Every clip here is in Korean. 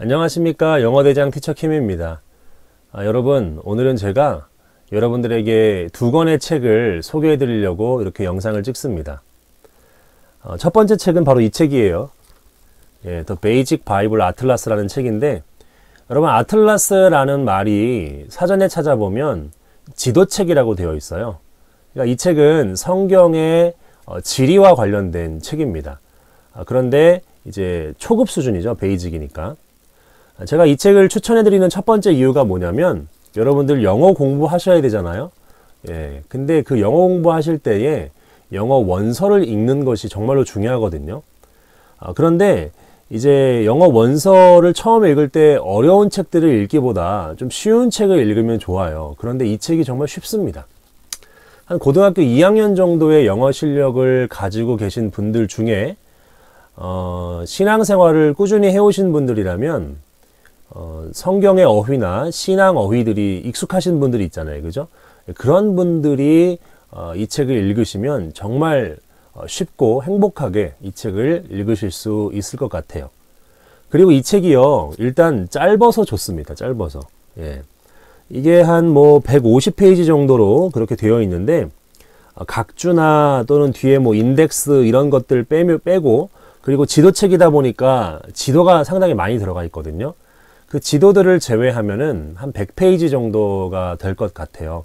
안녕하십니까 영어대장 티처킴입니다 아, 여러분 오늘은 제가 여러분들에게 두 권의 책을 소개해 드리려고 이렇게 영상을 찍습니다 어, 첫 번째 책은 바로 이 책이에요 예, The Basic Bible Atlas라는 책인데 여러분 아틀라스라는 말이 사전에 찾아보면 지도책이라고 되어 있어요 그러니까 이 책은 성경의 어, 지리와 관련된 책입니다 아, 그런데 이제 초급 수준이죠 베이직이니까 제가 이 책을 추천해드리는 첫 번째 이유가 뭐냐면 여러분들 영어 공부하셔야 되잖아요. 예, 근데 그 영어 공부하실 때에 영어 원서를 읽는 것이 정말로 중요하거든요. 아, 그런데 이제 영어 원서를 처음 읽을 때 어려운 책들을 읽기보다 좀 쉬운 책을 읽으면 좋아요. 그런데 이 책이 정말 쉽습니다. 한 고등학교 2학년 정도의 영어 실력을 가지고 계신 분들 중에 어, 신앙생활을 꾸준히 해오신 분들이라면 어, 성경의 어휘나 신앙 어휘들이 익숙하신 분들이 있잖아요. 그죠? 그런 분들이 어, 이 책을 읽으시면 정말 어, 쉽고 행복하게 이 책을 읽으실 수 있을 것 같아요. 그리고 이 책이요. 일단 짧아서 좋습니다. 짧아서. 예. 이게 한 뭐 150페이지 정도로 그렇게 되어 있는데 어, 각주나 또는 뒤에 뭐 인덱스 이런 것들 빼, 빼고 그리고 지도책이다 보니까 지도가 상당히 많이 들어가 있거든요. 그 지도들을 제외하면은 한 100페이지 정도가 될 것 같아요.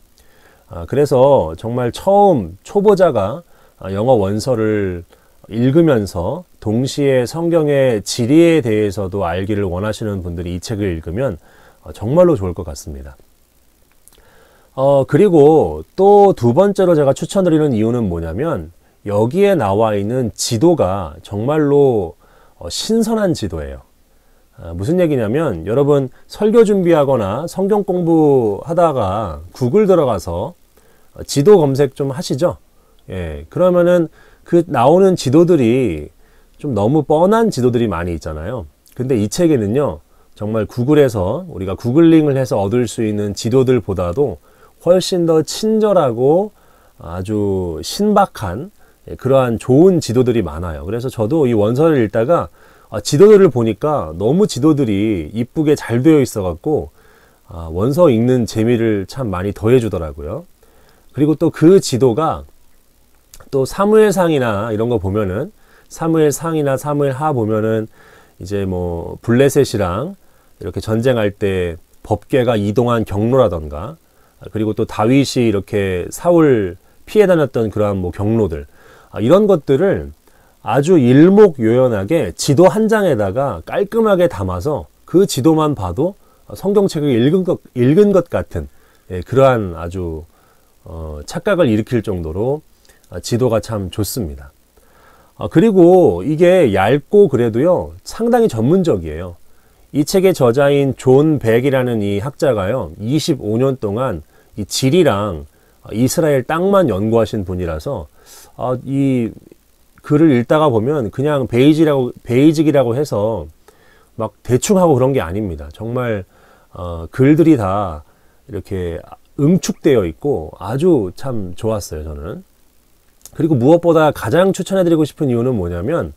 아, 그래서 정말 처음 초보자가 아, 영어 원서를 읽으면서 동시에 성경의 지리에 대해서도 알기를 원하시는 분들이 이 책을 읽으면 어, 정말로 좋을 것 같습니다. 어, 그리고 또 두 번째로 제가 추천드리는 이유는 뭐냐면 여기에 나와 있는 지도가 정말로 어, 신선한 지도예요. 아, 무슨 얘기냐면 여러분 설교 준비하거나 성경 공부하다가 구글 들어가서 어, 지도 검색 좀 하시죠. 예, 그러면은 그 나오는 지도들이 좀 너무 뻔한 지도들이 많이 있잖아요. 근데 이 책에는요, 정말 구글에서 우리가 구글링을 해서 얻을 수 있는 지도들보다도 훨씬 더 친절하고 아주 신박한 예, 그러한 좋은 지도들이 많아요. 그래서 저도 이 원서를 읽다가 아, 지도들을 보니까 너무 지도들이 이쁘게 잘 되어 있어 갖고 아, 원서 읽는 재미를 참 많이 더해 주더라고요. 그리고 또 그 지도가 또 사무엘상이나 이런 거 보면은 사무엘상이나 사무엘하 보면은 이제 뭐 블레셋이랑 이렇게 전쟁할 때 법궤가 이동한 경로라던가 그리고 또 다윗이 이렇게 사울 피해 다녔던 그러한 뭐 경로들 아, 이런 것들을 아주 일목요연하게 지도 한 장에다가 깔끔하게 담아서 그 지도만 봐도 성경책을 읽은 것, 읽은 것 같은 예, 그러한 아주 어, 착각을 일으킬 정도로 아, 지도가 참 좋습니다. 아, 그리고 이게 얇고 그래도요 상당히 전문적이에요. 이 책의 저자인 존 백이라는 이 학자가요 25년 동안 이 지리랑 아, 이스라엘 땅만 연구하신 분이라서 아, 이 글을 읽다가 보면 그냥 베이직이라고 베이직이라고 해서 막 대충 하고 그런 게 아닙니다. 정말 어, 글들이 다 이렇게 응축되어 있고 아주 참 좋았어요 저는. 그리고 무엇보다 가장 추천해드리고 싶은 이유는 뭐냐면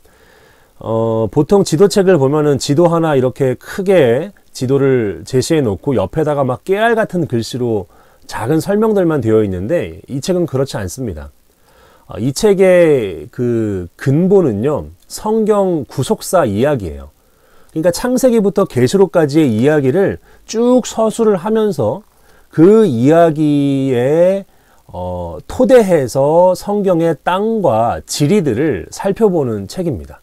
어, 보통 지도책을 보면은 지도 하나 이렇게 크게 지도를 제시해 놓고 옆에다가 막 깨알 같은 글씨로 작은 설명들만 되어 있는데 이 책은 그렇지 않습니다. 아, 이 책의 그 근본은요, 성경 구속사 이야기예요. 그러니까 창세기부터 계시록까지의 이야기를 쭉 서술을 하면서 그 이야기에 어, 토대해서 성경의 땅과 지리들을 살펴보는 책입니다.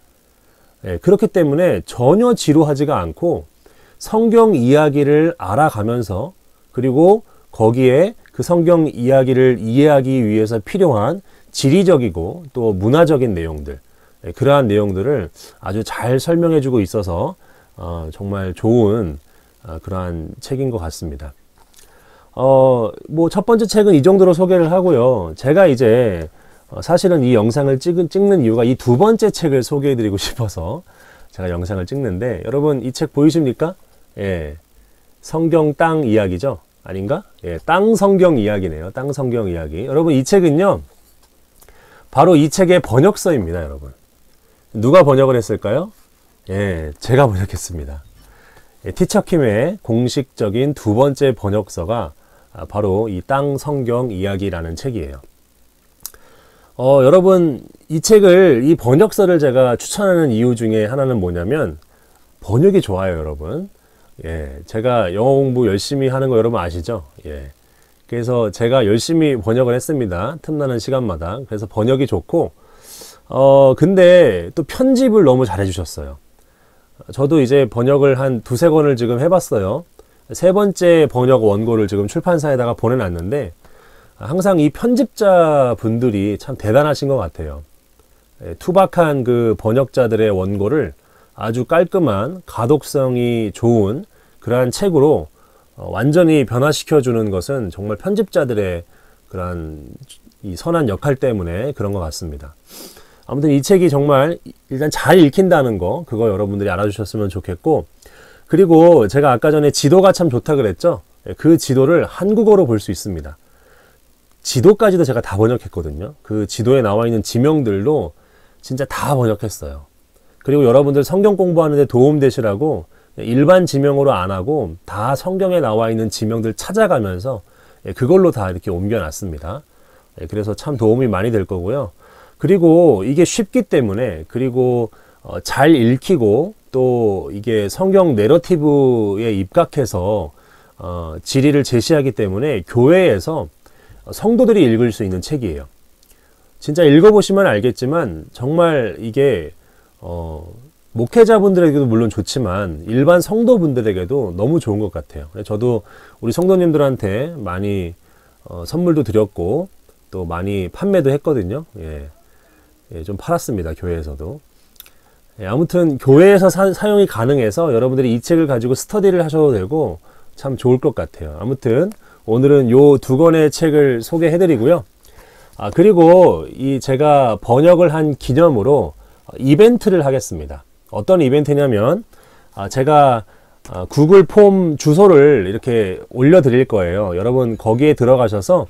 예, 그렇기 때문에 전혀 지루하지가 않고 성경 이야기를 알아가면서 그리고 거기에 그 성경 이야기를 이해하기 위해서 필요한 지리적이고 또 문화적인 내용들 예, 그러한 내용들을 아주 잘 설명해 주고 있어서 어, 정말 좋은 어, 그러한 책인 것 같습니다. 어, 뭐 첫 번째 책은 이 정도로 소개를 하고요. 제가 이제 어, 사실은 이 영상을 찍은, 찍는 이유가 이 두 번째 책을 소개해 드리고 싶어서 제가 영상을 찍는데 여러분 이 책 보이십니까? 예. 성경 땅 이야기죠? 아닌가? 예, 땅 성경 이야기네요. 땅 성경 이야기. 여러분 이 책은요. 바로 이 책의 번역서입니다, 여러분. 누가 번역을 했을까요? 예, 제가 번역했습니다. 예, 티처킴의 공식적인 두 번째 번역서가 아, 바로 이 땅 성경 이야기라는 책이에요. 어, 여러분, 이 책을, 이 번역서를 제가 추천하는 이유 중에 하나는 뭐냐면, 번역이 좋아요, 여러분. 예, 제가 영어 공부 열심히 하는 거 여러분 아시죠? 예. 그래서 제가 열심히 번역을 했습니다. 틈나는 시간마다. 그래서 번역이 좋고, 어, 근데 또 편집을 너무 잘해주셨어요. 저도 이제 번역을 한 두세 권을 지금 해봤어요. 세 번째 번역 원고를 지금 출판사에다가 보내놨는데, 항상 이 편집자 분들이 참 대단하신 것 같아요. 예, 투박한 그 번역자들의 원고를 아주 깔끔한 가독성이 좋은 그러한 책으로 어, 완전히 변화시켜주는 것은 정말 편집자들의 그러이 선한 역할 때문에 그런 것 같습니다. 아무튼 이 책이 정말 일단 잘 읽힌다는 거 그거 여러분들이 알아주셨으면 좋겠고 그리고 제가 아까 전에 지도가 참 좋다 그랬죠. 예, 그 지도를 한국어로 볼 수 있습니다. 지도까지도 제가 다 번역했거든요. 그 지도에 나와 있는 지명들로 진짜 다 번역했어요. 그리고 여러분들 성경 공부하는데 도움 되시라고 일반 지명으로 안 하고 다 성경에 나와 있는 지명들 찾아가면서 예, 그걸로 다 이렇게 옮겨놨습니다. 예, 그래서 참 도움이 많이 될 거고요. 그리고 이게 쉽기 때문에 그리고 어, 잘 읽히고 또 이게 성경 내러티브에 입각해서 지리를 어, 제시하기 때문에 교회에서 성도들이 읽을 수 있는 책이에요. 진짜 읽어보시면 알겠지만 정말 이게 어, 목회자분들에게도 물론 좋지만 일반 성도분들에게도 너무 좋은 것 같아요. 저도 우리 성도님들한테 많이 어, 선물도 드렸고 또 많이 판매도 했거든요. 예. 예좀 팔았습니다. 교회에서도. 예, 아무튼 교회에서 사, 용이 가능해서 여러분들이 이 책을 가지고 스터디를 하셔도 되고 참 좋을 것 같아요. 아무튼 오늘은 요 두 권의 책을 소개해 드리고요. 아, 그리고 이 제가 번역을 한 기념으로 이벤트를 하겠습니다. 어떤 이벤트냐면 아, 제가 아, 구글 폼 주소를 이렇게 올려 드릴 거예요 여러분 거기에 들어가셔서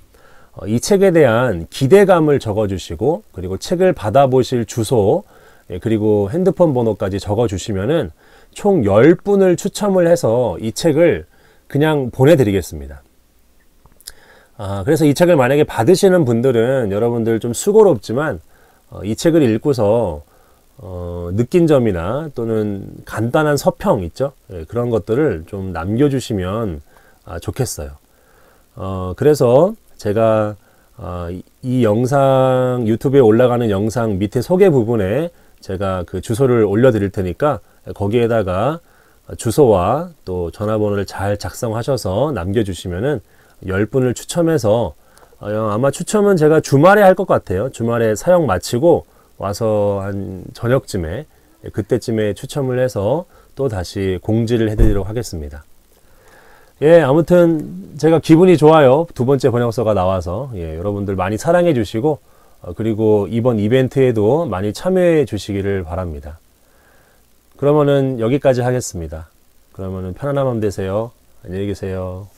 어, 이 책에 대한 기대감을 적어 주시고 그리고 책을 받아 보실 주소 예, 그리고 핸드폰 번호까지 적어 주시면은 총 10분을 추첨을 해서 이 책을 그냥 보내드리겠습니다. 아, 그래서 이 책을 만약에 받으시는 분들은 여러분들 좀 수고롭지만 어, 이 책을 읽고서 어, 느낀 점이나 또는 간단한 서평 있죠? 예, 그런 것들을 좀 남겨주시면 아, 좋겠어요. 어, 그래서 제가 어, 이, 영상 유튜브에 올라가는 영상 밑에 소개 부분에 제가 그 주소를 올려드릴 테니까 거기에다가 주소와 또 전화번호를 잘 작성하셔서 남겨주시면은 10분을 추첨해서 어, 아마 추첨은 제가 주말에 할 것 같아요. 주말에 사용 마치고 와서 한 저녁쯤에 그때쯤에 추첨을 해서 또 다시 공지를 해드리도록 하겠습니다. 예, 아무튼 제가 기분이 좋아요. 두 번째 번역서가 나와서 예, 여러분들 많이 사랑해 주시고 어, 그리고 이번 이벤트에도 많이 참여해 주시기를 바랍니다. 그러면은 여기까지 하겠습니다. 그러면은 편안한 밤 되세요. 안녕히 계세요.